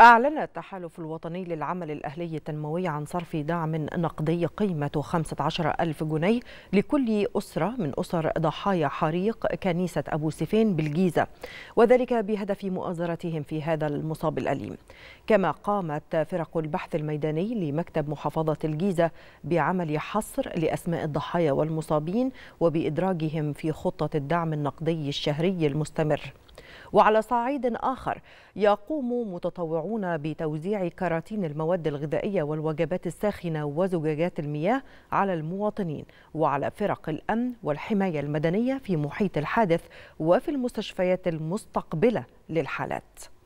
أعلن التحالف الوطني للعمل الأهلي التنموي عن صرف دعم نقدي قيمة 15 ألف جنيه لكل أسرة من أسر ضحايا حريق كنيسة أبو سفين بالجيزة وذلك بهدف مؤازرتهم في هذا المصاب الأليم كما قامت فرق البحث الميداني لمكتب محافظة الجيزة بعمل حصر لأسماء الضحايا والمصابين وبإدراجهم في خطة الدعم النقدي الشهري المستمر وعلى صعيد آخر يقوم متطوعون بتوزيع كراتين المواد الغذائية والوجبات الساخنة وزجاجات المياه على المواطنين وعلى فرق الأمن والحماية المدنية في محيط الحادث وفي المستشفيات المستقبلة للحالات